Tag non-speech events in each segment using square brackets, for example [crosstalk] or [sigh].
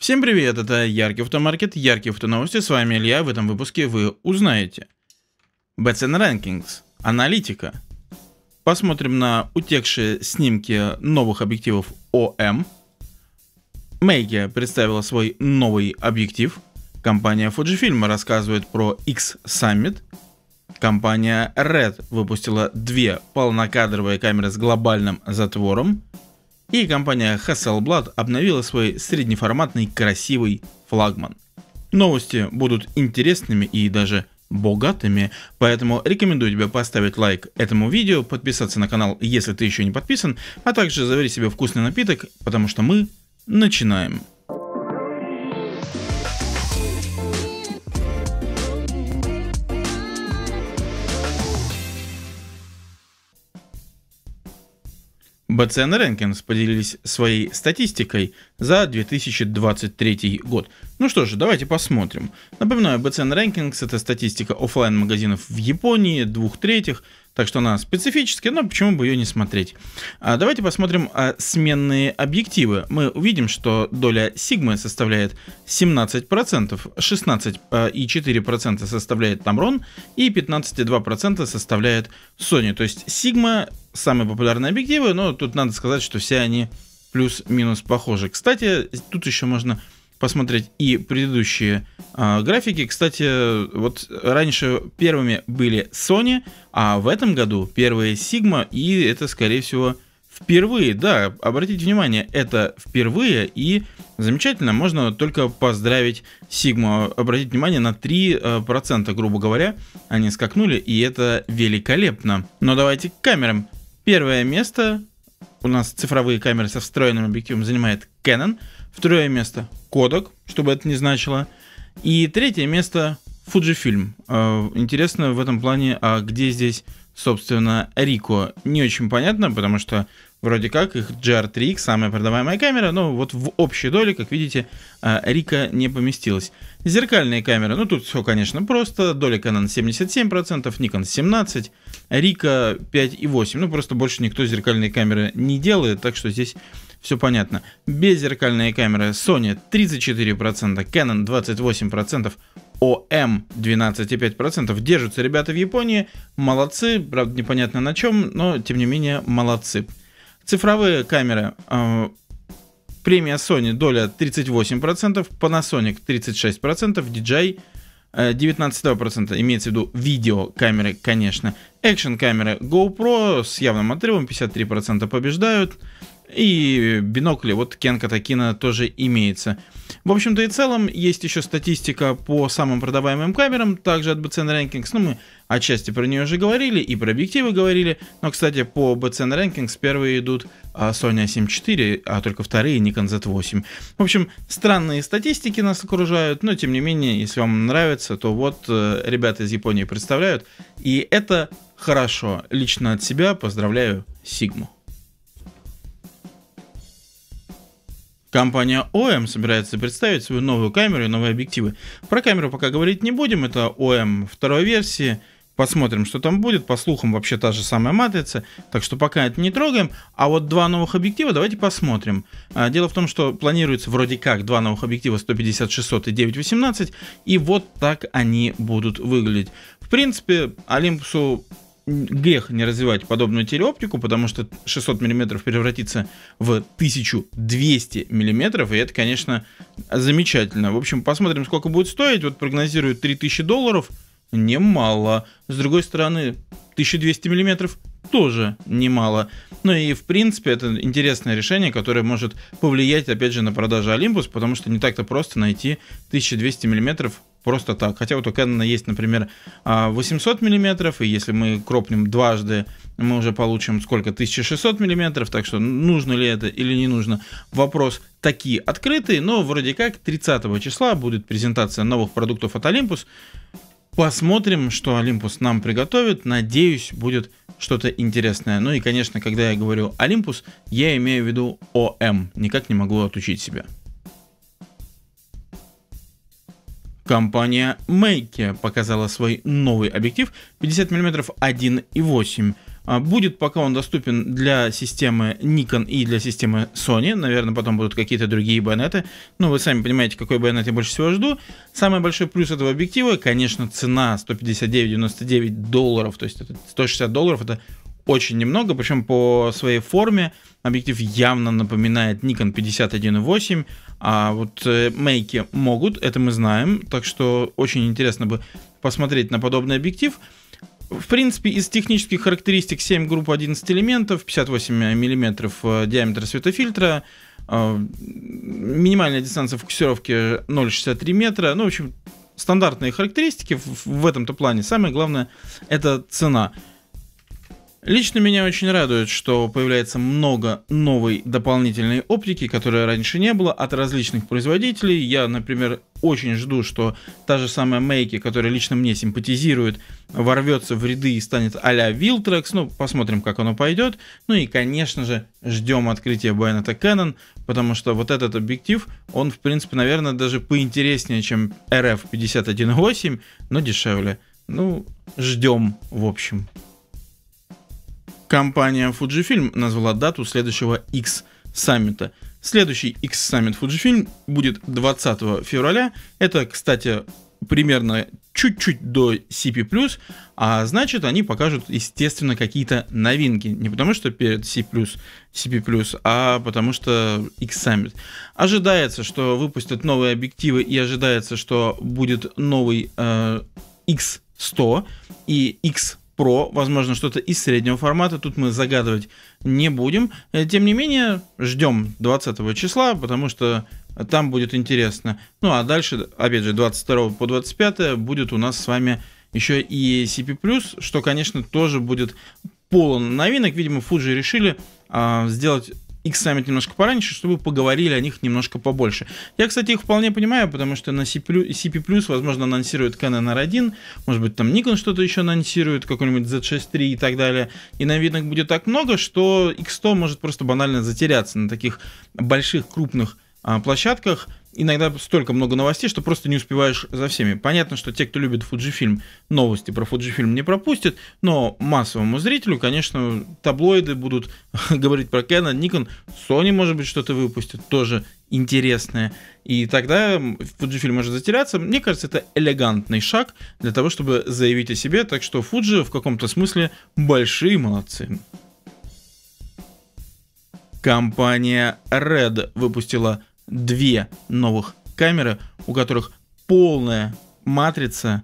Всем привет, это Яркий Автомаркет, Яркие Автоновости, с вами Илья, в этом выпуске вы узнаете BCN Rankings, аналитика, посмотрим на утекшие снимки новых объективов ОМ, эм. Мейки представила свой новый объектив, компания Fujifilm рассказывает про X-Summit, компания Red выпустила две полнокадровые камеры с глобальным затвором, и компания Hasselblad обновила свой среднеформатный красивый флагман. Новости будут интересными и даже богатыми, поэтому рекомендую тебе поставить лайк этому видео, подписаться на канал, если ты еще не подписан, а также завари себе вкусный напиток, потому что мы начинаем. бцн Rankings поделились своей статистикой за 2023 год. Ну что же, давайте посмотрим. Напоминаю, BCN Rankings это статистика офлайн магазинов в Японии, двух третьих – так что она специфическая, но почему бы ее не смотреть? А давайте посмотрим а, сменные объективы. Мы увидим, что доля Sigma составляет 17%, 16,4% а, составляет Tamron и 15,2% составляет Sony. То есть Sigma самые популярные объективы, но тут надо сказать, что все они плюс-минус похожи. Кстати, тут еще можно посмотреть и предыдущие э, графики. Кстати, вот раньше первыми были Sony, а в этом году первые Sigma, и это, скорее всего, впервые. Да, обратите внимание, это впервые, и замечательно, можно только поздравить Sigma. Обратите внимание, на 3%, а, грубо говоря, они скакнули, и это великолепно. Но давайте к камерам. Первое место у нас цифровые камеры со встроенным объективом занимает Canon – Второе место Кодок, чтобы это не значило. И третье место Фуджифильм. Э, интересно в этом плане, а где здесь, собственно, Рико? Не очень понятно, потому что вроде как их GR3X, самая продаваемая камера, но вот в общей доле, как видите, э, Рика не поместилась. Зеркальные камеры, ну тут все, конечно, просто. Доля Canon 77%, Nikon 17%, Рика 5,8%. Ну просто больше никто зеркальные камеры не делает, так что здесь все понятно. Беззеркальные камеры Sony 34%, Canon 28%, ОМ 12,5%. Держатся ребята в Японии, молодцы, правда непонятно на чем, но тем не менее молодцы. Цифровые камеры. Э, премия Sony доля 38%, Panasonic 36%, DJI 19% имеется в виду видеокамеры, конечно. Экшн-камеры GoPro с явным отрывом 53% побеждают. И бинокли вот Кенка Такина тоже имеется. В общем-то и целом, есть еще статистика по самым продаваемым камерам, также от BCN Rankings. Ну, мы отчасти про нее уже говорили и про объективы говорили. Но, кстати, по BCN Rankings первые идут а, Sony A7IV, а только вторые Nikon Z8. В общем, странные статистики нас окружают, но, тем не менее, если вам нравится, то вот э, ребята из Японии представляют. И это хорошо. Лично от себя поздравляю Sigma Компания OM собирается представить свою новую камеру и новые объективы. Про камеру пока говорить не будем, это OM второй версии. Посмотрим, что там будет. По слухам, вообще та же самая матрица. Так что пока это не трогаем. А вот два новых объектива давайте посмотрим. А, дело в том, что планируется вроде как два новых объектива 150-600 и 9.18. И вот так они будут выглядеть. В принципе, Олимпусу грех не развивать подобную телеоптику, потому что 600 мм превратится в 1200 мм, и это, конечно, замечательно. В общем, посмотрим, сколько будет стоить. Вот прогнозируют 3000 долларов, немало. С другой стороны, 1200 мм тоже немало. Ну и, в принципе, это интересное решение, которое может повлиять, опять же, на продажи Olympus, потому что не так-то просто найти 1200 мм просто так. Хотя вот у Canon есть, например, 800 а, мм, и если мы кропнем дважды, мы уже получим сколько? 1600 мм, так что нужно ли это или не нужно? Вопрос такие открытые, но вроде как 30 числа будет презентация новых продуктов от Olympus. Посмотрим, что Olympus нам приготовит. Надеюсь, будет что-то интересное. Ну и, конечно, когда я говорю Olympus, я имею в виду OM. Никак не могу отучить себя. Компания Make показала свой новый объектив 50 мм 1.8 Будет пока он доступен для системы Nikon и для системы Sony. Наверное, потом будут какие-то другие байонеты. Но ну, вы сами понимаете, какой байонет я больше всего жду. Самый большой плюс этого объектива, конечно, цена 159,99 долларов. То есть это 160 долларов. Это очень немного, причем по своей форме объектив явно напоминает Nikon 51.8, а вот э, мейки могут, это мы знаем, так что очень интересно бы посмотреть на подобный объектив. В принципе, из технических характеристик 7 групп 11 элементов, 58 мм э, диаметр светофильтра, э, минимальная дистанция фокусировки 0,63 метра, ну, в общем, стандартные характеристики в этом-то плане. Самое главное — это цена. Лично меня очень радует, что появляется много новой дополнительной оптики, которая раньше не было, от различных производителей. Я, например, очень жду, что та же самая Мейки, которая лично мне симпатизирует, ворвется в ряды и станет а-ля Viltrex. Ну, посмотрим, как оно пойдет. Ну и, конечно же, ждем открытия Bayonetta Canon, потому что вот этот объектив, он, в принципе, наверное, даже поинтереснее, чем RF 51.8, но дешевле. Ну, ждем, в общем. Компания Fujifilm назвала дату следующего X-саммита. Следующий X-саммит Fujifilm будет 20 февраля. Это, кстати, примерно чуть-чуть до CP+, а значит они покажут, естественно, какие-то новинки. Не потому что перед C+, CP+, а потому что X-Summit. Ожидается, что выпустят новые объективы и ожидается, что будет новый э, X100 и X Pro, возможно, что-то из среднего формата. Тут мы загадывать не будем. Э, тем не менее, ждем 20 числа, потому что там будет интересно. Ну а дальше, опять же, 22 по 25 будет у нас с вами еще и CP+, что, конечно, тоже будет полон новинок. Видимо, Fuji решили а, сделать X Summit немножко пораньше, чтобы поговорили о них немножко побольше. Я, кстати, их вполне понимаю, потому что на CP+, возможно, анонсирует Canon R1, может быть, там Nikon что-то еще анонсирует, какой-нибудь Z6 III и так далее. И на новинок будет так много, что X100 может просто банально затеряться на таких больших, крупных а, площадках иногда столько много новостей, что просто не успеваешь за всеми. Понятно, что те, кто любит Фуджифильм, новости про Фуджифильм не пропустят, но массовому зрителю, конечно, таблоиды будут [laughs] говорить про Canon, Nikon, Sony, может быть, что-то выпустят тоже интересное. И тогда Фуджифильм может затеряться. Мне кажется, это элегантный шаг для того, чтобы заявить о себе. Так что Фуджи в каком-то смысле большие молодцы. Компания Red выпустила две новых камеры, у которых полная матрица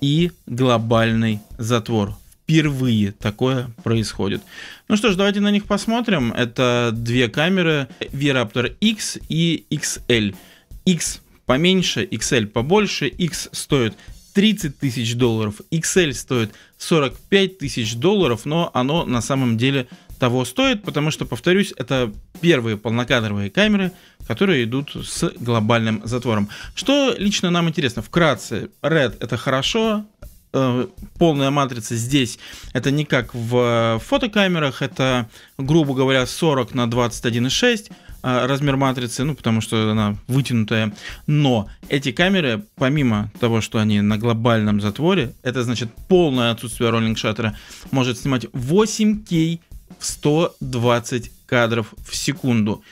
и глобальный затвор. Впервые такое происходит. Ну что ж, давайте на них посмотрим. Это две камеры V-Raptor X и XL. X поменьше, XL побольше. X стоит 30 тысяч долларов, XL стоит 45 тысяч долларов, но оно на самом деле того стоит, потому что, повторюсь, это первые полнокадровые камеры, которые идут с глобальным затвором. Что лично нам интересно? Вкратце, Red это хорошо, э, полная матрица здесь это не как э, в фотокамерах, это, грубо говоря, 40 на 21,6 э, размер матрицы, ну, потому что она вытянутая. Но эти камеры, помимо того, что они на глобальном затворе, это значит полное отсутствие роллинг-шаттера, может снимать 8К в 120 кадров в секунду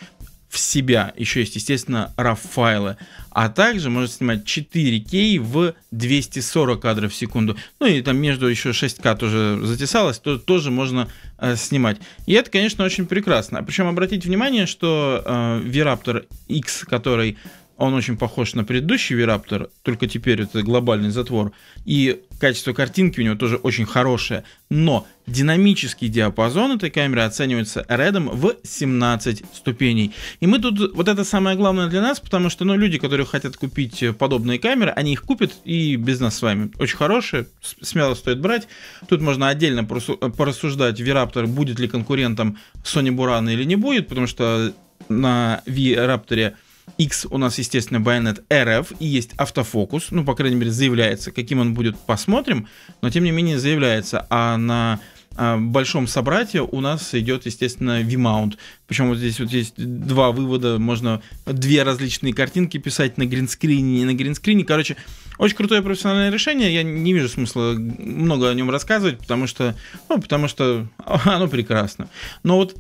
в себя. Еще есть, естественно, RAW-файлы. А также можно снимать 4 k в 240 кадров в секунду. Ну и там между еще 6 k тоже затесалось, то тоже можно э, снимать. И это, конечно, очень прекрасно. А Причем обратите внимание, что э, VRaptor X, который он очень похож на предыдущий V-Raptor, только теперь это глобальный затвор. И качество картинки у него тоже очень хорошее. Но динамический диапазон этой камеры оценивается рядом в 17 ступеней. И мы тут, вот это самое главное для нас, потому что, ну, люди, которые хотят купить подобные камеры, они их купят и без нас с вами. Очень хорошие, смело стоит брать. Тут можно отдельно порассуждать, V-Raptor будет ли конкурентом Sony Burana или не будет, потому что на V-Raptor X у нас, естественно, байонет RF и есть автофокус. Ну, по крайней мере, заявляется, каким он будет, посмотрим. Но, тем не менее, заявляется. А на а, большом собрате у нас идет, естественно, V-mount. Причем вот здесь вот есть два вывода, можно две различные картинки писать на гринскрине и на гринскрине. Короче, очень крутое профессиональное решение, я не вижу смысла много о нем рассказывать, потому что, ну, потому что оно прекрасно. Но вот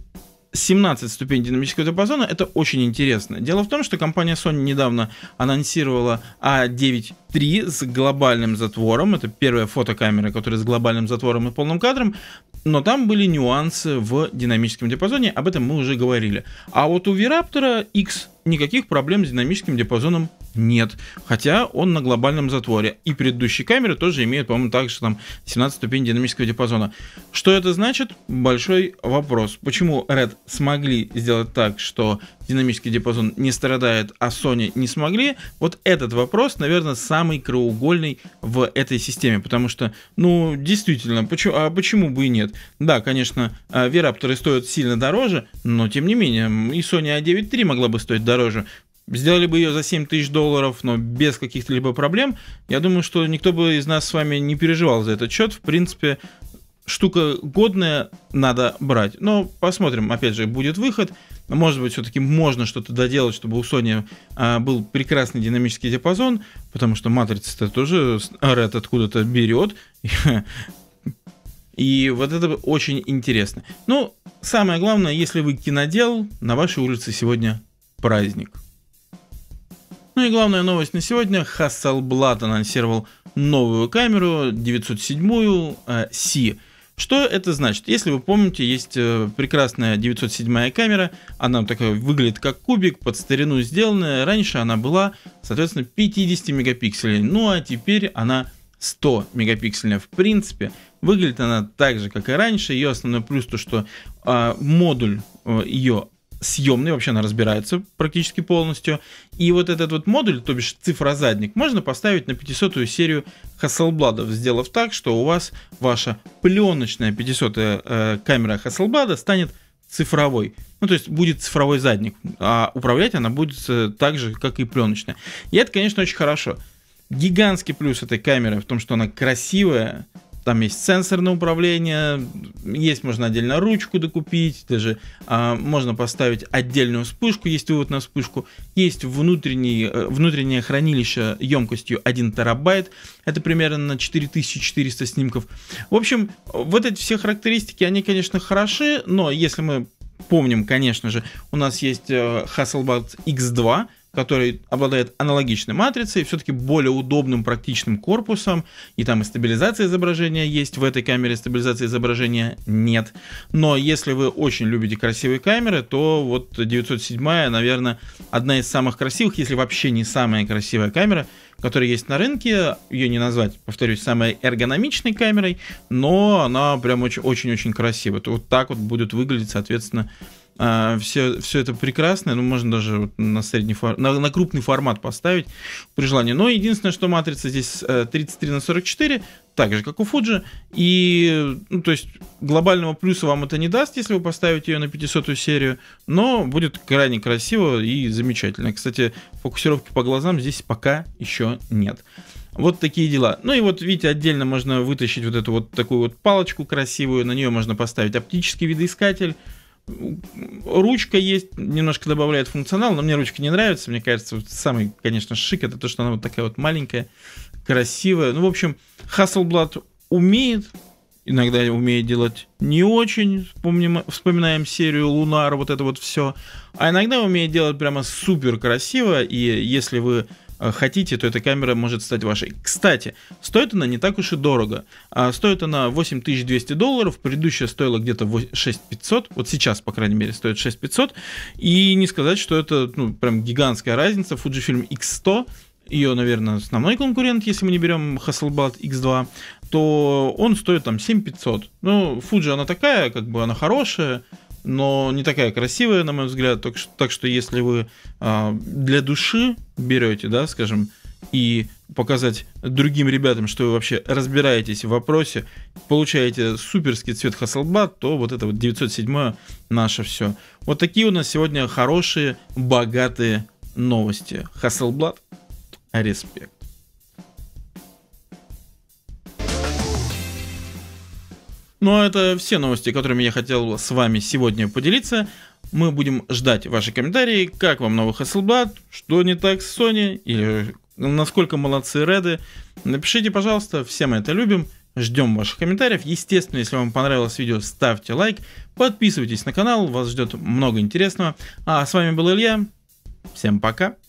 17 ступеней динамического диапазона, это очень интересно. Дело в том, что компания Sony недавно анонсировала A9 а III с глобальным затвором. Это первая фотокамера, которая с глобальным затвором и полным кадром. Но там были нюансы в динамическом диапазоне, об этом мы уже говорили. А вот у Viraptor X никаких проблем с динамическим диапазоном нет. Хотя он на глобальном затворе. И предыдущие камеры тоже имеют, по-моему, также там 17 ступеней динамического диапазона. Что это значит? Большой вопрос. Почему Red смогли сделать так, что динамический диапазон не страдает, а Sony не смогли, вот этот вопрос, наверное, самый краеугольный в этой системе, потому что, ну, действительно, почему, а почему бы и нет? Да, конечно, а, верапторы стоят сильно дороже, но тем не менее, и Sony A9 III могла бы стоить дороже, Сделали бы ее за 7 тысяч долларов, но без каких-то либо проблем. Я думаю, что никто бы из нас с вами не переживал за этот счет. В принципе, штука годная, надо брать. Но посмотрим, опять же, будет выход. Ну, может быть, все-таки можно что-то доделать, чтобы у Sony а, был прекрасный динамический диапазон, потому что матрица это тоже а, RED откуда-то берет. [laughs] И вот это очень интересно. Ну, самое главное, если вы кинодел, на вашей улице сегодня праздник. Ну и главная новость на сегодня. Hasselblad анонсировал новую камеру 907 C. Что это значит? Если вы помните, есть э, прекрасная 907 камера, она такая выглядит как кубик, под старину сделанная. Раньше она была, соответственно, 50 мегапикселей, ну а теперь она 100 мегапиксельная. В принципе, выглядит она так же, как и раньше. Ее основной плюс то, что э, модуль э, ее съемной, вообще она разбирается практически полностью. И вот этот вот модуль, то бишь цифрозадник, можно поставить на 500 серию Hasselblad, сделав так, что у вас ваша пленочная 500 э, камера Hasselblad станет цифровой. Ну, то есть будет цифровой задник, а управлять она будет э, так же, как и пленочная. И это, конечно, очень хорошо. Гигантский плюс этой камеры в том, что она красивая, там есть сенсорное управление, есть можно отдельно ручку докупить, даже а, можно поставить отдельную вспышку, есть вывод на вспышку, есть внутренний, э, внутреннее хранилище емкостью 1 терабайт, это примерно на 4400 снимков. В общем, вот эти все характеристики, они, конечно, хороши, но если мы помним, конечно же, у нас есть э, Hasselblad X2, который обладает аналогичной матрицей, все-таки более удобным практичным корпусом, и там и стабилизация изображения есть, в этой камере стабилизации изображения нет. Но если вы очень любите красивые камеры, то вот 907, наверное, одна из самых красивых, если вообще не самая красивая камера, которая есть на рынке, ее не назвать, повторюсь, самой эргономичной камерой, но она прям очень-очень красивая. Вот так вот будет выглядеть, соответственно, а, все, все это прекрасное, ну, можно даже на, средний фор... на, на крупный формат поставить при желании. Но единственное, что матрица здесь 33 э, на 44, так же, как у Fuji. И, ну, то есть, глобального плюса вам это не даст, если вы поставите ее на 500 серию, но будет крайне красиво и замечательно. Кстати, фокусировки по глазам здесь пока еще нет. Вот такие дела. Ну и вот, видите, отдельно можно вытащить вот эту вот такую вот палочку красивую, на нее можно поставить оптический видоискатель, Ручка есть, немножко добавляет функционал, но мне ручка не нравится. Мне кажется, самый, конечно, шик это то, что она вот такая вот маленькая, красивая. Ну, в общем, Hasselblad умеет, иногда умеет делать не очень. Вспомним, вспоминаем серию Лунар, вот это вот все. А иногда умеет делать прямо супер красиво. И если вы Э, хотите, то эта камера может стать вашей. Кстати, стоит она не так уж и дорого. А, стоит она 8200 долларов, предыдущая стоила где-то 6500, вот сейчас, по крайней мере, стоит 6500. И не сказать, что это ну, прям гигантская разница. Fujifilm X100 ее, наверное, основной конкурент, если мы не берем Hasselblad X2, то он стоит там 7500. Ну, Fuji она такая, как бы она хорошая, но не такая красивая, на мой взгляд. Так что, так что если вы а, для души берете, да, скажем, и показать другим ребятам, что вы вообще разбираетесь в вопросе, получаете суперский цвет Hasselblad, то вот это вот 907 наше все. Вот такие у нас сегодня хорошие, богатые новости. Hasselblad, респект. Ну, а это все новости, которыми я хотел с вами сегодня поделиться. Мы будем ждать ваши комментарии, как вам новый Hasselblad, что не так с Sony, или насколько молодцы Реды. Напишите, пожалуйста, все мы это любим. Ждем ваших комментариев. Естественно, если вам понравилось видео, ставьте лайк, подписывайтесь на канал, вас ждет много интересного. А с вами был Илья. Всем пока.